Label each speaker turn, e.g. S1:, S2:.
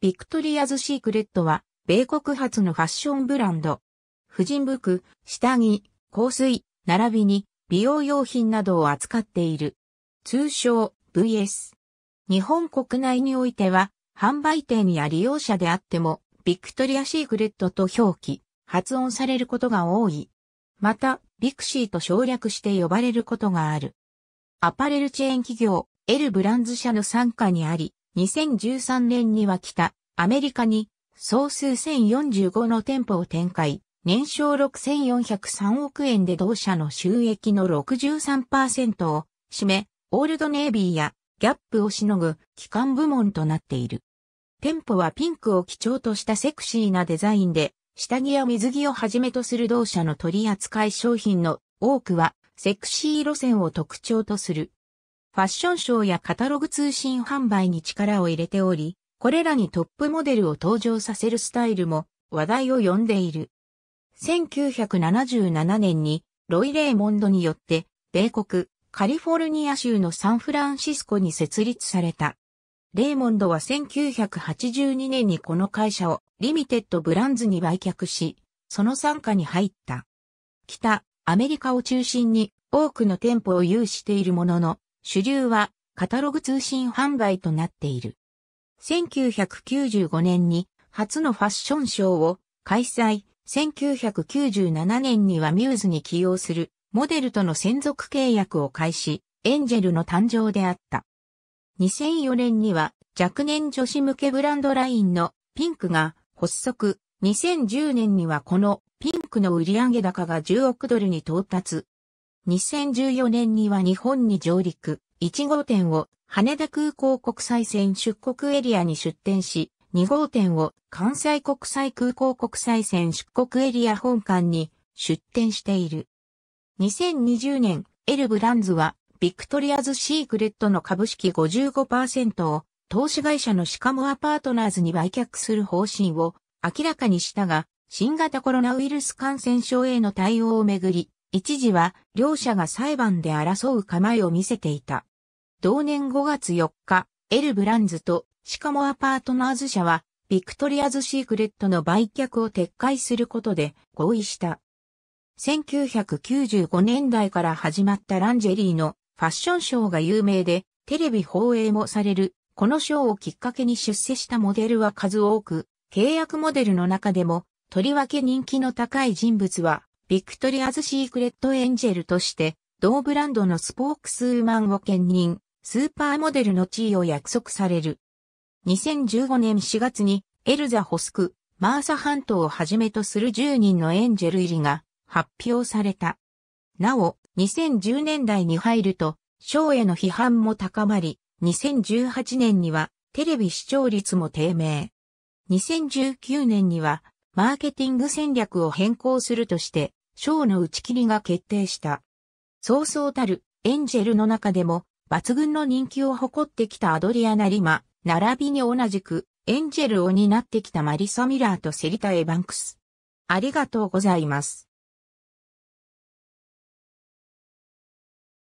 S1: ビクトリアズ・シークレットは、米国発のファッションブランド。婦人服、下着、香水、並びに美容用品などを扱っている。通称 VS。日本国内においては、販売店や利用者であっても、ビクトリア・シークレットと表記、発音されることが多い。また、ビクシーと省略して呼ばれることがある。アパレルチェーン企業、エル・ブランズ社の傘下にあり、2013年には北、アメリカに、総数1045の店舗を展開、年商6403億円で同社の収益の63%を占め、オールドネイビーやギャップをしのぐ機関部門となっている。店舗はピンクを基調としたセクシーなデザインで、下着や水着をはじめとする同社の取扱い商品の多くはセクシー路線を特徴とする。ファッションショーやカタログ通信販売に力を入れており、これらにトップモデルを登場させるスタイルも話題を呼んでいる。1977年にロイ・レイモンドによって米国カリフォルニア州のサンフランシスコに設立された。レイモンドは1982年にこの会社をリミテッドブランズに売却し、その傘下に入った。北、アメリカを中心に多くの店舗を有しているものの、主流はカタログ通信販売となっている。1995年に初のファッションショーを開催、1997年にはミューズに起用するモデルとの専属契約を開始、エンジェルの誕生であった。2004年には若年女子向けブランドラインのピンクが発足、2010年にはこのピンクの売上高が10億ドルに到達、2014年には日本に上陸、1号店を羽田空港国際線出国エリアに出店し、2号店を関西国際空港国際線出国エリア本館に出店している。2020年、エルブランズは、ビクトリアズ・シークレットの株式55%を投資会社のシカモアパートナーズに売却する方針を明らかにしたが、新型コロナウイルス感染症への対応をめぐり、一時は両者が裁判で争う構えを見せていた。同年5月4日、エル・ブランズとシカモアパートナーズ社は、ビクトリアズ・シークレットの売却を撤回することで合意した。1995年代から始まったランジェリーのファッションショーが有名で、テレビ放映もされる、このショーをきっかけに出世したモデルは数多く、契約モデルの中でも、とりわけ人気の高い人物は、ビクトリアズ・シークレット・エンジェルとして、同ブランドのスポークスウーマンを兼任、スーパーモデルの地位を約束される。2015年4月に、エルザ・ホスク、マーサ半島をはじめとする10人のエンジェル入りが発表された。なお、2010年代に入ると、ショーへの批判も高まり、2018年にはテレビ視聴率も低迷。2019年にはマーケティング戦略を変更するとして、ショーの打ち切りが決定した。そうそうたるエンジェルの中でも抜群の人気を誇ってきたアドリアナ・リマ、並びに同じくエンジェルを担ってきたマリソ・ミラーとセリタ・エバンクス。ありがとうございます。